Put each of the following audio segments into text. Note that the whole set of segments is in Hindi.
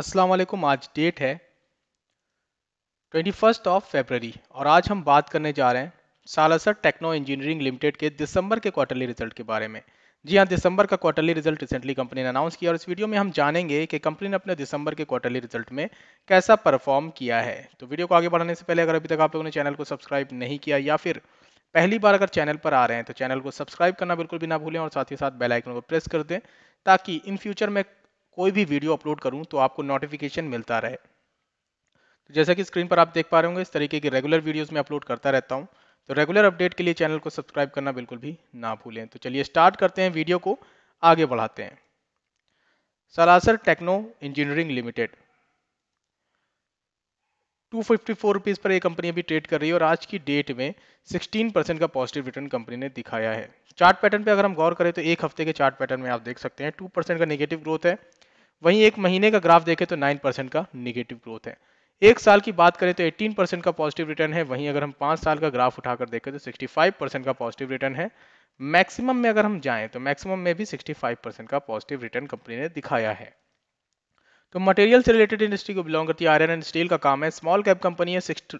अस्सलाम वालेकुम आज डेट है ट्वेंटी फर्स्ट ऑफ फेबररी और आज हम बात करने जा रहे हैं सालासर टेक्नो इंजीनियरिंग लिमिटेड के दिसंबर के क्वार्टरली रिजल्ट के बारे में जी हाँ दिसंबर का क्वार्टरली रिजल्ट रिसेंटली कंपनी ने अनाउंस किया और इस वीडियो में हम जानेंगे कि कंपनी ने अपने दिसंबर के क्वार्टरली रिजल्ट में कैसा परफॉर्म किया है तो वीडियो को आगे बढ़ाने से पहले अगर अभी तक आप लोगों ने चैनल को सब्सक्राइब नहीं किया या फिर पहली बार अगर चैनल पर आ रहे हैं तो चैनल को सब्सक्राइब करना बिल्कुल भी ना भूलें और साथ ही साथ बेल आइकन को प्रेस कर दें ताकि इन फ्यूचर में कोई भी वीडियो अपलोड करूँ तो आपको नोटिफिकेशन मिलता रहे तो जैसा कि स्क्रीन पर आप देख पा रहे होंगे इस तरीके की रेगुलर वीडियोज में अपलोड करता रहता हूँ तो रेगुलर अपडेट के लिए चैनल को सब्सक्राइब करना बिल्कुल भी ना भूलें तो चलिए स्टार्ट करते हैं वीडियो को आगे बढ़ाते हैं Salasar Techno Engineering Limited two fifty four rupees पर ये कंपनी अभी ट्रेड कर रही है और आज की डेट में सिक्सटीन परसेंट का पॉजिटिव रिटर्न कंपनी ने दिखाया है चार्ट पैटर्न पे अगर हम गौर करें तो एक हफ्ते के चार्ट पैटर्न में आप देख सकते हैं टू परसेंट का नेगेटिव ग्रोथ है वहीं एक महीने का ग्राफ देखें तो नाइन परसेंट का निगेटिव ग्रोथ है एक साल की बात करें तो एटीन परसेंट का पॉजिटिव रिटर्न है वहीं अगर हम पाँच साल का ग्राफ उठाकर देखें तो सिक्सटी फाइव परसेंट का पॉजिटिव रिटर्न है मैक्सिमम में अगर हम जाएं तो मैक्सिमम में भी सिक्सटी फाइव परसेंट का पॉजिटिव रिटर्न कंपनी ने दिखाया है तो मटेरियल से रिलेटेड इंडस्ट्री को बिलोंग करती है आयरन एंड स्टील का काम है स्मॉल कैप कंपनी है सिक्स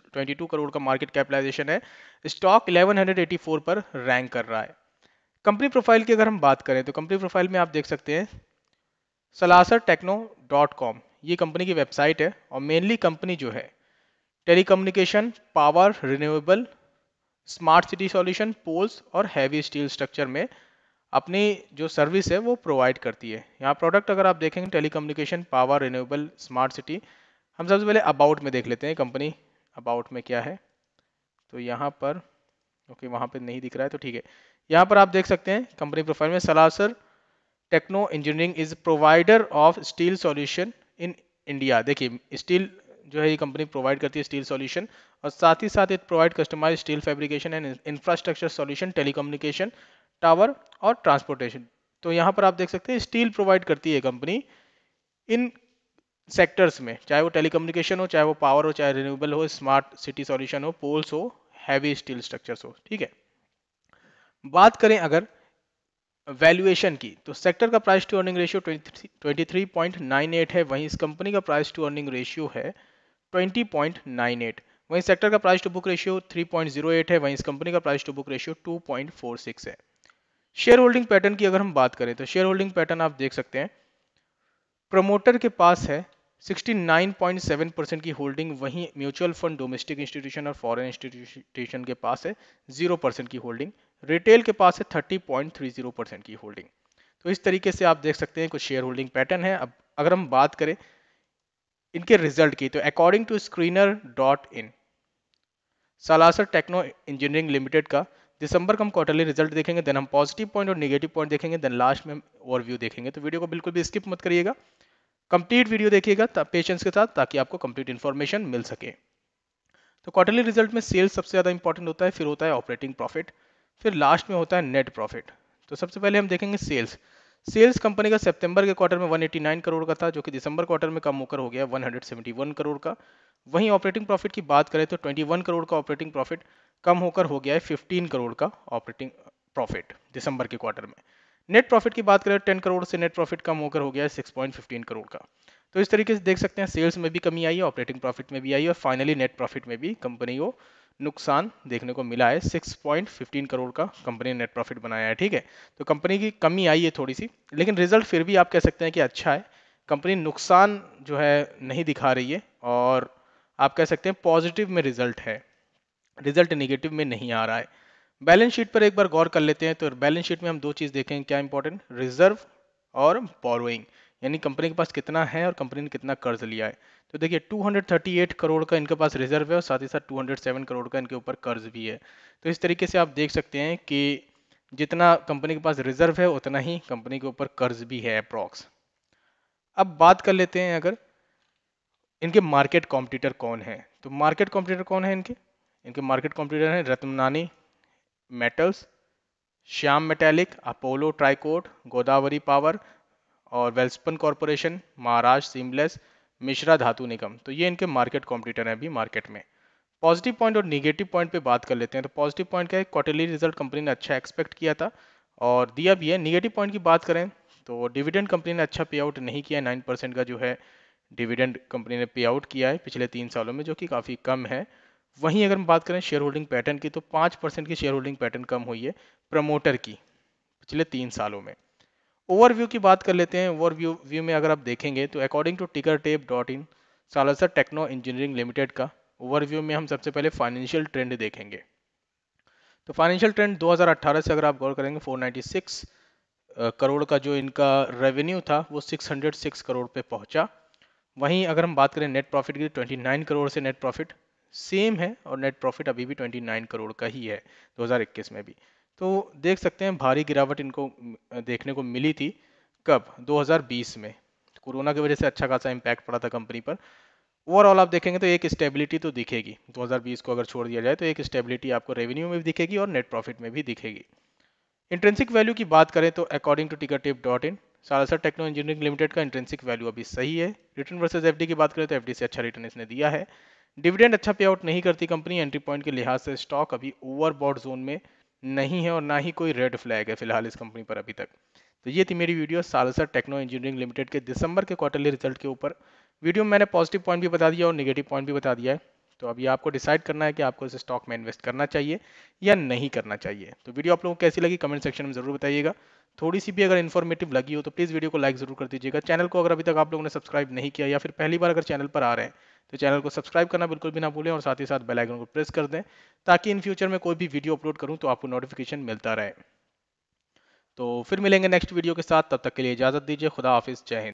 करोड़ का मार्केट कैपिटलाइजेशन है स्टॉक 1184 पर रैंक कर रहा है कंपनी प्रोफाइल की अगर हम बात करें तो कंपनी प्रोफाइल में आप देख सकते हैं सलासर टेक्नो डॉट कॉम ये कंपनी की वेबसाइट है और मेनली कंपनी जो है telecommunication power renewable smart city solution poles और हैवी स्टील स्ट्रक्चर में अपनी जो सर्विस है वो प्रोवाइड करती है यहाँ प्रोडक्ट अगर आप देखेंगे telecommunication power renewable smart city हम सबसे पहले अबाउट में देख लेते हैं कंपनी अबाउट में क्या है तो यहाँ पर ओके वहाँ पर नहीं दिख रहा है तो ठीक है यहाँ पर आप देख सकते हैं कंपनी प्रोफाइल में Salasar Techno Engineering is provider of steel solution in India देखिए स्टील जो है ये कंपनी प्रोवाइड करती है स्टील सॉल्यूशन और साथ ही साथ it provide customise steel fabrication and infrastructure solution telecommunication tower और ट्रांसपोर्टेशन तो यहाँ पर आप देख सकते हैं स्टील प्रोवाइड करती है कंपनी इन सेक्टर्स में चाहे वो टेलीकम्युनिकेशन हो चाहे वो पावर हो चाहे रिन्यूएबल हो स्मार्ट सिटी सॉल्यूशन हो पोल्स हो हैवी स्टील स्ट्रक्चर्स हो ठीक है बात करें अगर वैल्यूएशन की तो सेक्टर का प्राइस टू अर्निंग रेशियो 23.98 है वहीं इस कंपनी का प्राइस टू अर्निंग रेशियो है 20.98 वहीं सेक्टर का प्राइस टू बुक रेशियो 3.08 है वहीं इस कंपनी का प्राइस टू बुक रेशियो 2.46 है शेयर होल्डिंग पैटर्न की अगर हम बात करें तो शेयर होल्डिंग पैटर्न आप देख सकते हैं प्रमोटर के पास है 69.7 परसेंट की होल्डिंग वहीं म्यूचुअल फंड डोमेस्टिक इंस्टीट्यूशन और फॉरेन इंस्टीट्यूशन के पास है 0 परसेंट की होल्डिंग रिटेल के पास है 30.30 परसेंट की होल्डिंग तो इस तरीके से आप देख सकते हैं कुछ शेयर होल्डिंग पैटर्न है अब अगर हम बात करें इनके रिजल्ट की तो according to screener dot in Salasar Techno Engineering Limited का दिसंबर का हम क्वार्टरली रिजल्ट देखेंगे देन हम पॉजिटिव पॉइंट और निगेटिव पॉइंट देखेंगे देन लास्ट में ओवरव्यू देखेंगे तो वीडियो को बिल्कुल भी स्किप मत करिएगा कंप्लीट वीडियो देखिएगा पेशेंस के साथ ताकि आपको कंप्लीट इन्फॉर्मेशन मिल सके तो क्वार्टरली रिजल्ट में सेल्स सबसे ज़्यादा इंपॉर्टेंट होता है फिर होता है ऑपरेटिंग प्रॉफिट फिर लास्ट में होता है नेट प्रॉफिट तो सबसे पहले हम देखेंगे सेल्स सेल्स कंपनी का सितंबर के क्वार्टर में 189 करोड़ का था जो कि दिसंबर क्वार्टर में कम होकर हो गया 171 करोड़ का वहीं ऑपरेटिंग प्रॉफिट की बात करें तो 21 करोड़ का ऑपरेटिंग प्रॉफिट कम होकर हो गया है 15 करोड़ का ऑपरेटिंग प्रॉफिट दिसंबर के क्वार्टर में नेट प्रॉफिट की बात करें तो टेन करोड़ से नेट प्रॉफिट कम होकर हो गया है सिक्स करोड़ का तो इस तरीके से देख सकते हैं सेल्स में भी कमी आई है ऑपरेटिंग प्रॉफिट में भी आई है और फाइनली नेट प्रॉफिट में भी कंपनी को नुकसान देखने को मिला है 6.15 करोड़ का कंपनी ने नेट प्रॉफिट बनाया है ठीक है तो कंपनी की कमी आई है थोड़ी सी लेकिन रिजल्ट फिर भी आप कह सकते हैं कि अच्छा है कंपनी नुकसान जो है नहीं दिखा रही है और आप कह सकते हैं पॉजिटिव में रिजल्ट है रिजल्ट निगेटिव में नहीं आ रहा है बैलेंस शीट पर एक बार गौर कर लेते हैं तो बैलेंस शीट में हम दो चीज़ देखें क्या इंपॉर्टेंट रिजर्व और बोरोइंग यानी कंपनी के पास कितना है और कंपनी ने कितना कर्ज लिया है तो देखिए 238 करोड़ का इनके पास रिजर्व है और साथ ही साथ 207 करोड़ का इनके ऊपर कर्ज भी है तो इस तरीके से आप देख सकते हैं कि जितना कंपनी के पास रिजर्व है उतना ही कंपनी के ऊपर कर्ज भी है अप्रॉक्स अब बात कर लेते हैं अगर इनके मार्केट कॉम्पिटिटर कौन है तो मार्केट कॉम्पिटिटर कौन है इनके इनके मार्केट कॉम्पिटिटर हैं Ratnani Metals Shyam Metallic Apollo Tricoat Godavari Power और वेल्सपन कॉरपोरेशन महाराज सीमलेस मिश्रा धातु निगम तो ये इनके मार्केट कॉम्पिटिटर हैं अभी मार्केट में पॉजिटिव पॉइंट और निगेटिव पॉइंट पर बात कर लेते हैं तो पॉजिटिव पॉइंट क्या है क्वार्टरली रिजल्ट कंपनी ने अच्छा एक्सपेक्ट किया था और दिया भी है निगेटिव पॉइंट की बात करें तो डिविडेंड कंपनी ने अच्छा पे आउट नहीं किया नाइन परसेंट का जो है डिविडेंड कंपनी ने पे आउट किया है पिछले तीन सालों में जो कि काफ़ी कम है वहीं अगर हम बात करें शेयर होल्डिंग पैटर्न की तो पाँच परसेंट की शेयर होल्डिंग पैटर्न कम हुई है प्रमोटर की पिछले तीन सालों में ओवरव्यू की बात कर लेते हैं ओवरव्यू व्यू में अगर आप देखेंगे तो according to ticker tape dot in Salasar Techno Engineering Limited का ओवरव्यू में हम सबसे पहले फाइनेंशियल ट्रेंड देखेंगे तो फाइनेंशियल ट्रेंड 2018 से अगर आप गौर करेंगे 496 करोड़ का जो इनका रेवेन्यू था वो 606 करोड़ पे पहुंचा वहीं अगर हम बात करें नेट प्रॉफिट की 29 करोड़ से नेट प्रॉफिट सेम है और नेट प्रॉफिट अभी भी 29 करोड़ का ही है 2021 में भी तो देख सकते हैं भारी गिरावट इनको देखने को मिली थी कब 2020 में कोरोना की वजह से अच्छा खासा इम्पैक्ट पड़ा था कंपनी पर ओवरऑल आप देखेंगे तो एक स्टेबिलिटी तो दिखेगी 2020 को अगर छोड़ दिया जाए तो एक स्टेबिलिटी आपको रेवेन्यू में भी दिखेगी और नेट प्रॉफिट में भी दिखेगी इंट्रेंसिक वैल्यू की बात करें तो according to ticker tape dot in Salasar Techno Engineering Limited का इंट्रेंसिक वैल्यू अभी सही है रिटर्न वर्सेज एफ की बात करें तो एफ से अच्छा रिटर्न इसने दिया है डिविडेंड अच्छा पे आउट नहीं करती कंपनी एंट्री पॉइंट के लिहाज से स्टॉक अभी ओवरबॉड जोन में नहीं है और ना ही कोई रेड फ्लैग है फिलहाल इस कंपनी पर अभी तक तो ये थी मेरी video Salasar Techno Engineering Limited के दिसंबर के क्वार्टरली रिजल्ट के ऊपर वीडियो में मैंने पॉजिटिव पॉइंट भी बता दिया और निगेटिव पॉइंट भी बता दिया है तो अभी आपको डिसाइड करना है कि आपको इस स्टॉक में इन्वेस्ट करना चाहिए या नहीं करना चाहिए तो वीडियो आप लोगों को कैसी लगी कमेंट सेक्शन में जरूर बताइएगा थोड़ी सी भी अगर इन्फॉर्मेटिव लगी हो तो प्लीज़ वीडियो को लाइक जरूर कर दीजिएगा चैनल को अगर अभी तक आप लोगों ने सब्सक्राइब नहीं किया या फिर पहली बार अगर चैनल पर आ रहे हैं तो चैनल को सब्सक्राइब करना बिल्कुल भी ना भूलें और साथ ही साथ बेल आइकन को प्रेस कर दें ताकि इन फ्यूचर में कोई भी वीडियो अपलोड करूँ तो आपको नोटिफिकेशन मिलता रहे तो फिर मिलेंगे नेक्स्ट वीडियो के साथ तब तक के लिए इजाज़त दीजिए खुदा हाफिज़ जय हिंद